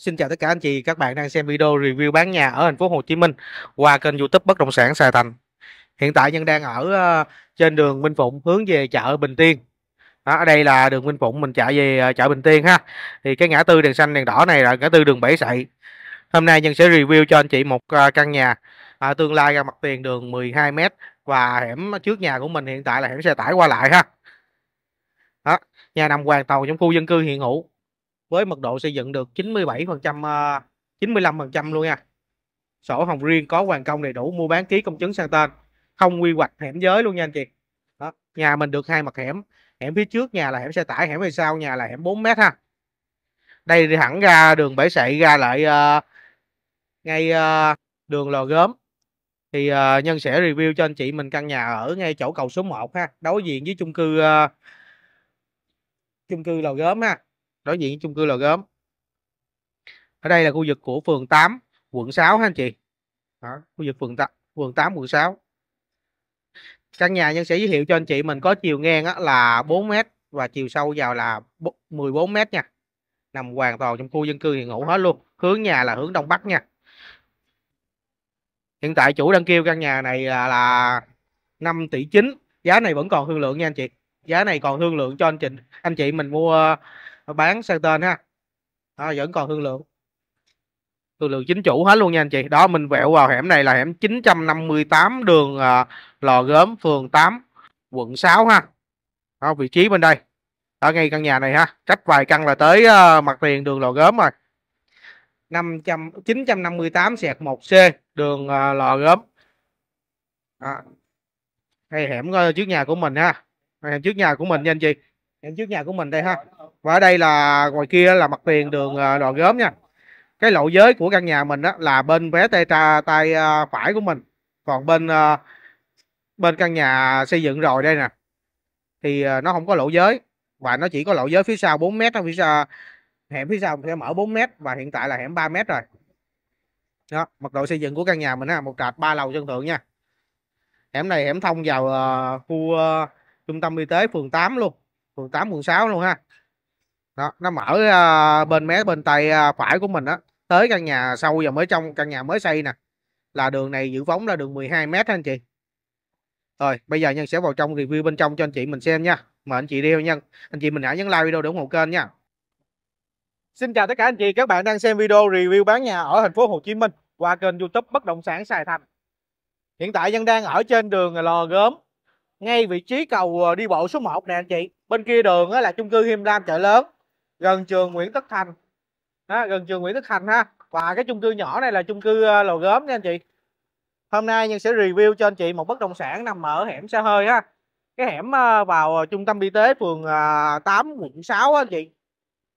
Xin chào tất cả anh chị, các bạn đang xem video review bán nhà ở thành phố Hồ Chí Minh qua kênh YouTube Bất động sản Sài Thành. Hiện tại nhân đang ở ờ, trên đường Minh Phụng hướng về chợ Bình Tiên. Đó, ở đây là đường Minh Phụng mình chạy về ờ, chợ Bình Tiên ha. Thì cái ngã tư đèn xanh đèn đỏ này là ngã tư đường Bảy Sậy. Hôm nay nhân sẽ review cho anh chị một ờ, căn nhà à, tương lai ra mặt tiền đường 12m và hẻm trước nhà của mình hiện tại là hẻm xe tải qua lại ha. Đó, nhà nằm hoàn toàn trong khu dân cư hiện hữu với mật độ xây dựng được 97% 95% ờ, luôn nha sổ hồng riêng có hoàn công đầy đủ mua bán ký công chứng sang tên không quy hoạch hẻm giới luôn nha anh chị đó. nhà mình được hai mặt hẻm hẻm phía trước nhà là hẻm xe tải hẻm về sau nhà là hẻm 4 mét ha đây thì thẳng ra đường bãi sậy ra lại uh, ngay uh, đường lò Gốm. thì uh, nhân sẽ review cho anh chị mình căn nhà ở ngay chỗ cầu số 1 ha đối diện với chung cư uh, chung cư lò gớm ha đối diện chung cư Lò Gốm ở đây là khu vực của phường 8 quận 6 ha anh chị đó, khu vực phường 8 phường 8 quận 6 căn nhà nhân sẽ giới thiệu cho anh chị mình có chiều ngang là 4m và chiều sâu vào là 14m nha nằm hoàn toàn trong khu dân cư hiện hữu hết luôn hướng nhà là hướng đông bắc nha hiện tại chủ đang kêu căn nhà này là, là 5 tỷ 9 giá này vẫn còn thương lượng nha anh chị giá này còn thương lượng cho anh chị anh chị mình mua bán sang tên ha đó, vẫn còn thương lượng thương lượng chính chủ hết luôn nha anh chị đó mình vẹo vào hẻm này là hẻm 958 đường à, lò gớm phường 8 quận 6 ha đó, vị trí bên đây ở ngay căn nhà này ha cách vài căn là tới uh, mặt tiền đường lò gớm rồi 500 958 sẹt 1C đường uh, lò gớm đây hẻm à, trước nhà của mình ha hẻm trước nhà của mình nha anh chị hẻm trước nhà của mình đây ha và ở đây là ngoài kia là mặt tiền đường ờ, đò gớm nha cái lộ giới của căn nhà mình đó là bên vé tay tra tay ờ, phải của mình còn bên ờ, bên căn nhà xây dựng rồi đây nè thì nó không có lộ giới và nó chỉ có lộ giới phía sau 4 mét phía sau hẻm phía sau sẽ mở 4 mét và hiện tại là hẻm 3 mét rồi đó mật độ xây dựng của căn nhà mình là một trệt ba lầu chân thượng nha hẻm này hẻm thông vào khu trung tâm y tế phường 8 luôn phường 8 phường 6 luôn ha đó nó mở uh, bên mé bên tay uh, phải của mình á tới căn nhà sâu và mới trong căn nhà mới xây nè là đường này giữ phóng là đường 12 mét anh chị rồi bây giờ nhân sẽ vào trong review bên trong cho anh chị mình xem nha mời anh chị đi nhân anh chị mình hãy nhấn like video để ủng hộ kênh nha Xin chào tất cả anh chị các bạn đang xem video review bán nhà ở thành phố Hồ Chí Minh qua kênh YouTube Bất động sản Sài Thành. Hiện tại nhân đang ở trên đường Lò Gốm ngay vị trí cầu à, đi bộ số 1 nè anh chị. Bên kia đường là chung cư Him Lam chợ lớn gần trường Nguyễn Tất Thành đó, gần trường Nguyễn Tất Thành ha và cái chung cư nhỏ này là chung cư ờ, lò gốm nha anh chị hôm nay nhân sẽ review cho anh chị một bất động sản nằm ở hẻm xe hơi ha cái hẻm ờ, vào trung tâm y tế phường 8 ờ, quận 6 anh chị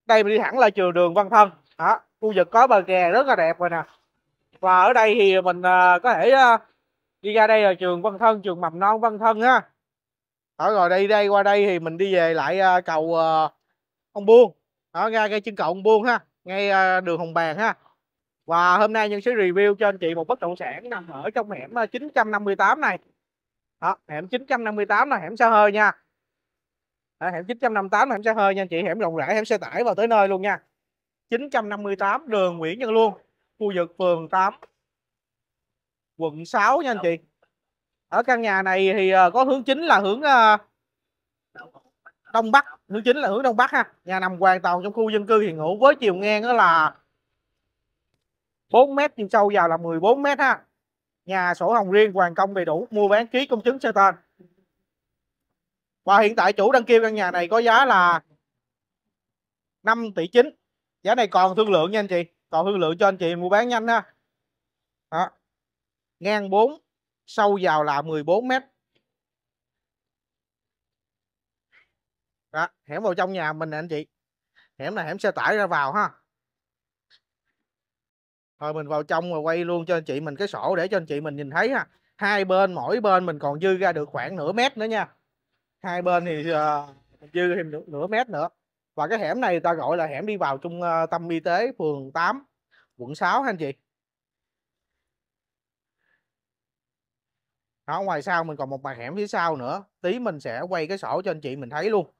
đây mình đi thẳng là trường đường Văn Thân đó khu vực có bờ kè rất là đẹp rồi nè và ở đây thì mình có thể đi ra đây là trường Văn Thân trường mầm non Văn Thân ha ở rồi đây đây qua đây thì mình đi về lại cầu ông Buông đó ra ngay chân cộng buôn ha ngay à, đường hồng bàng ha và hôm nay nhân sẽ review cho anh chị một bất động sản nằm ở trong hẻm 958 à, này đó, hẻm 958 là hẻm xe hơi nha đó, hẻm 958 là hẻm xe hơi nha anh chị hẻm rộng rãi hẻm xe tải vào tới nơi luôn nha 958 đường Nguyễn Nhân Luông khu vực phường 8 quận 6 nha anh chị ở căn nhà này thì à, có hướng chính là hướng đông bắc hướng chính là hướng đông bắc ha nhà nằm hoàn toàn trong khu dân cư hiện hữu với chiều ngang đó là 4 mét chiều sâu vào là 14 mét ha nhà sổ hồng riêng hoàn công đầy đủ mua bán ký công chứng sơ tên và hiện tại chủ đang kêu căn nhà này có giá là 5 tỷ 9 giá này còn thương lượng nha anh chị còn thương lượng cho anh chị mua bán nhanh ha Đó. ngang 4 sâu vào là 14 mét hẻm vào trong nhà mình nè anh chị hẻm này hẻm xe tải ra vào ha thôi mình vào trong và quay luôn cho anh chị mình cái sổ để cho anh chị mình nhìn thấy ha hai bên mỗi bên mình còn dư ra được khoảng nửa mét nữa nha hai bên thì uh, dư thêm nửa, nửa mét nữa và cái hẻm này ta gọi là hẻm đi vào trung uh, tâm y tế phường 8 quận 6 ha anh chị đó ngoài sau mình còn một bài hẻm phía sau nữa tí mình sẽ quay cái sổ cho anh chị mình thấy luôn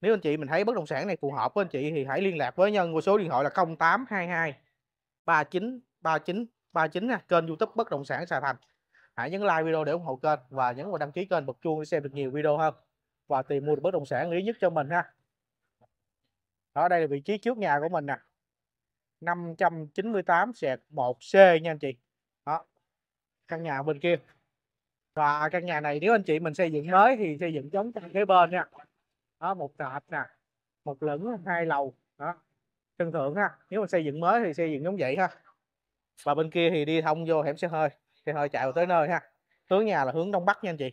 nếu anh chị mình thấy bất động sản này phù hợp với anh chị thì hãy liên lạc với nhân qua số điện thoại là 0822 39 39 39 nè, kênh YouTube bất động sản Sài Thành. Hãy nhấn like video để ủng hộ kênh và nhấn vào đăng ký kênh bật chuông để xem được nhiều video hơn và tìm mua được bất động sản lý nhất cho mình ha. Đó đây là vị trí trước nhà của mình nè. 598 sẹt 1C nha anh chị. Đó. Căn nhà bên kia. Và căn nhà này nếu anh chị mình xây dựng mới thì xây dựng giống căn kế bên nha đó một hộp nè một lửng hai lầu đó sân thượng ha nếu mà xây dựng mới thì xây dựng giống vậy ha và bên kia thì đi thông vô hẻm xe hơi xe hơi chạy vào tới nơi ha hướng nhà là hướng đông bắc nha anh chị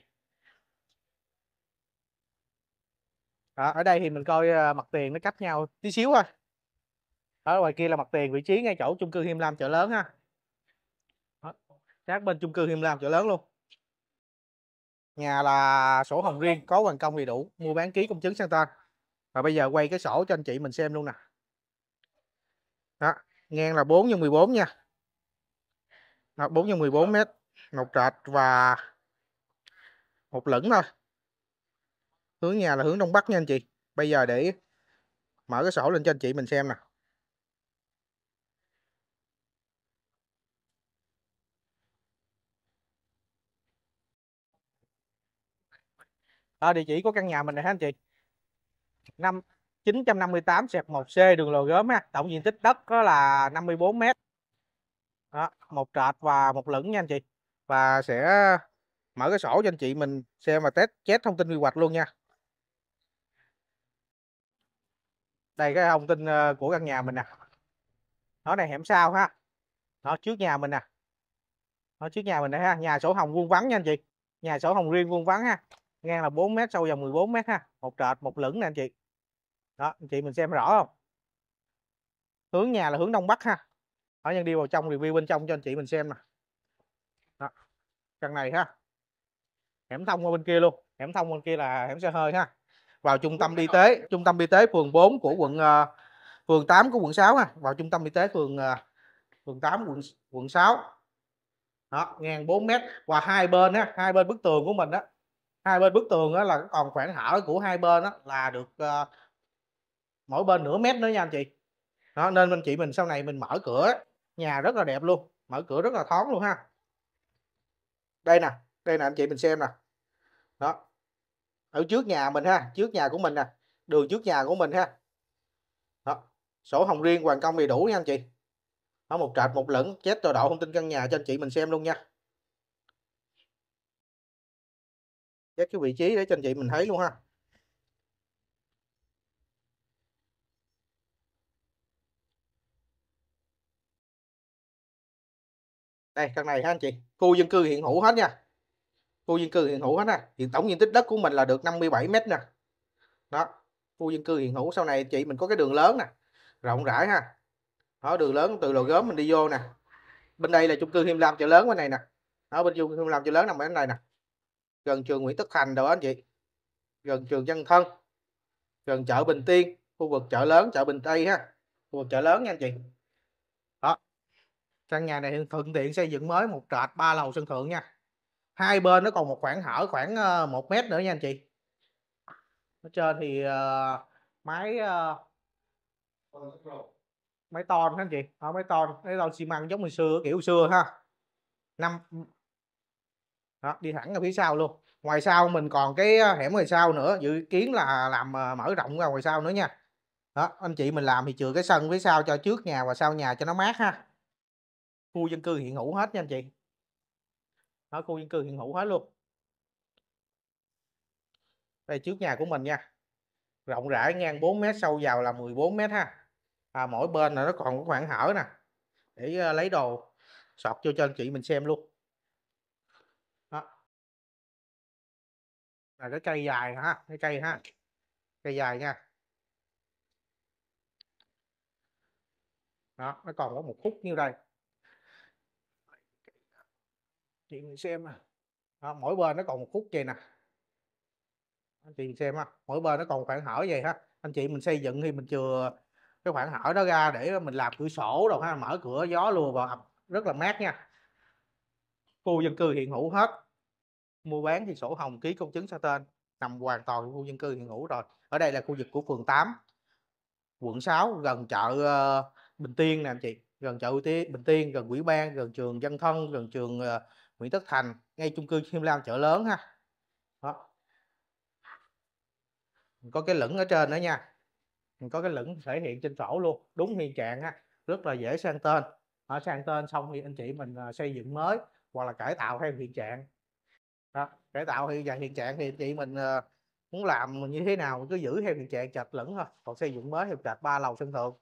đó, ở đây thì mình coi ờ, mặt tiền nó cách nhau tí xíu thôi ở ngoài kia là mặt tiền vị trí ngay chỗ chung cư Him Lam chợ lớn ha đó, sát bên chung cư Him Lam chợ lớn luôn nhà là sổ hồng riêng có hoàn công đầy đủ mua bán ký công chứng sang tên và bây giờ quay cái sổ cho anh chị mình xem luôn nè đó ngang là 4 x 14 nha đó, 4 x 14 mét một trệt và một lửng thôi hướng nhà là hướng đông bắc nha anh chị bây giờ để mở cái sổ lên cho anh chị mình xem nè à, địa chỉ của căn nhà mình này anh chị năm 958 sẹt 1C đường Lò gốm ha. Tổng diện tích đất đó là 54 m. Đó, một trệt và một lửng nha anh chị. Và sẽ mở cái sổ cho anh chị mình xem và test chết thông tin quy hoạch luôn nha. Đây cái thông tin ờ, của căn nhà mình nè. Nó này hẻm sau ha. Nó trước nhà mình nè. Nó trước nhà mình đây ha, nhà sổ hồng vuông vắng nha anh chị. Nhà sổ hồng riêng vuông vắng ha ngang là 4 mét sâu vòng 14 mét ha một trệt một lửng nè anh chị đó anh chị mình xem rõ không hướng nhà là hướng đông bắc ha ở nhân đi vào trong review bên trong cho anh chị mình xem nè đó. căn này ha hẻm thông qua bên kia luôn hẻm thông bên kia là hẻm xe hơi ha vào trung tâm y tế trung tâm y tế phường 4 của quận ờ, phường 8 của quận 6 ha vào trung tâm y tế phường ờ, phường 8 quận quận 6 đó ngang 4 mét và hai bên á hai bên bức tường của mình đó hai bên bức tường đó là còn khoảng hở của hai bên đó là được uh, mỗi bên nửa mét nữa nha anh chị đó, nên anh chị mình sau này mình mở cửa nhà rất là đẹp luôn mở cửa rất là thoáng luôn ha đây nè đây nè anh chị mình xem nè đó ở trước nhà mình ha trước nhà của mình nè đường trước nhà của mình ha đó sổ hồng riêng hoàng công đầy đủ nha anh chị đó một trệt một lửng chết tọa độ thông tin căn nhà cho anh chị mình xem luôn nha các cái vị trí để cho anh chị mình thấy luôn ha đây căn này ha anh chị khu dân cư hiện hữu hết nha khu dân cư hiện hữu hết ha hiện tổng diện tích đất của mình là được 57 mét nè đó khu dân cư hiện hữu sau này chị mình có cái đường lớn nè rộng rãi ha đó đường lớn từ lò gốm mình đi vô nè bên đây là chung cư Him Lam chợ lớn bên này nè ở bên chung cư Him Lam chợ lớn nằm bên này nè gần trường Nguyễn Tất Thành đâu anh chị gần trường Dân Thân gần chợ Bình Tiên khu vực chợ lớn chợ Bình Tây ha khu vực chợ lớn nha anh chị đó căn nhà này thuận tiện xây dựng mới một trệt ba lầu sân thượng nha hai bên nó còn một khoảng hở khoảng ờ, một mét nữa nha anh chị ở trên thì uh, ờ, máy uh, ờ, máy ton anh chị ở máy ton máy ton xi măng giống hồi xưa kiểu xưa ha năm đó, đi thẳng ra phía sau luôn ngoài sau mình còn cái ờ, hẻm ngoài sau nữa dự kiến là làm ờ, mở rộng ra ngoài sau nữa nha đó anh chị mình làm thì chừa cái sân phía sau cho trước nhà và sau nhà cho nó mát ha khu dân cư hiện hữu hết nha anh chị ở khu dân cư hiện hữu hết luôn đây trước nhà của mình nha rộng rãi ngang 4 mét sâu vào là 14 mét ha à, mỗi bên là nó còn có khoảng hở nè để ờ, lấy đồ sọt vô cho anh chị mình xem luôn là cái cây dài ha cái cây ha cây dài nha đó nó còn có một khúc như đây chị mình xem đó, mỗi bên nó còn một khúc vậy nè anh chị mình xem ha mỗi bên nó còn khoảng hở vậy ha anh chị mình xây dựng thì mình chừa cái khoảng hở đó ra để mình làm cửa sổ rồi ha mở cửa gió lùa vào rất là mát nha khu dân cư hiện hữu hết mua bán thì sổ hồng ký công chứng sang tên nằm hoàn toàn khu dân cư hiện hữu rồi ở đây là khu vực của phường 8 quận 6 gần chợ ờ, Bình Tiên nè anh chị gần chợ Bình Tiên gần Quỹ Ban gần trường Dân Thân gần trường ờ, Nguyễn Tất Thành ngay chung cư Kim Lam chợ lớn ha đó có cái lửng ở trên nữa nha có cái lửng thể hiện trên sổ luôn đúng hiện trạng ha rất là dễ sang tên ở sang tên xong thì anh chị mình ờ, xây dựng mới hoặc là cải tạo theo hiện trạng đó để tạo hiện dạng hiện trạng thì chị mình uh, muốn làm như thế nào mình cứ giữ theo hiện trạng trệt lẫn thôi còn xây dựng mới thì trệt ba lầu sân thượng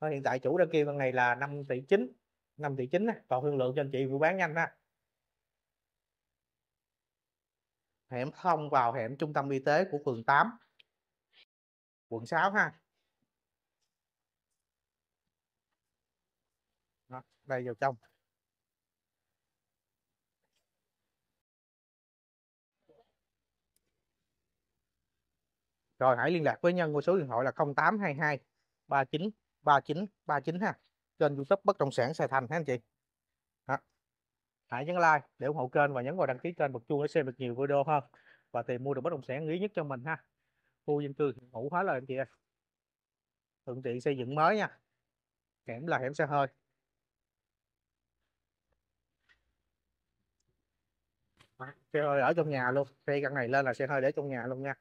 thôi hiện tại chủ đã kêu con này là 5 tỷ chín 5 tỷ chín còn thương lượng cho anh chị vừa bán nhanh ha hẻm thông vào hẻm trung tâm y tế của phường 8 quận 6 ha Đó, đây vào trong rồi hãy liên lạc với nhân qua số điện thoại là 0822 39 39 39 ha kênh youtube bất động sản Sài Thành ha anh chị đó. hãy nhấn like để ủng hộ kênh và nhấn vào đăng ký kênh bật chuông để xem được nhiều video hơn và tìm mua được bất động sản lý nhất cho mình ha khu dân cư hiện hóa lời anh chị ơi thuận tiện xây dựng mới nha hẻm là hẻm xe hơi xe hơi ở trong nhà luôn xe căn này lên là xe hơi để trong nhà luôn nha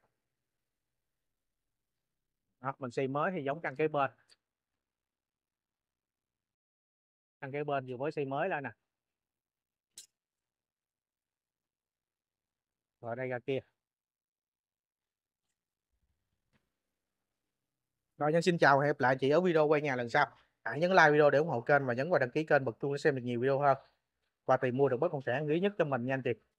đó, mình xây mới thì giống căn kế bên căn kế bên vừa mới xây mới lên nè rồi đây ra kia rồi nhân xin chào hẹn gặp lại chị ở video quay nhà lần sau hãy nhấn like video để ủng hộ kênh và nhấn vào đăng ký kênh bật chuông để xem được nhiều video hơn và tìm mua được bất động sản lý nhất cho mình nha anh chị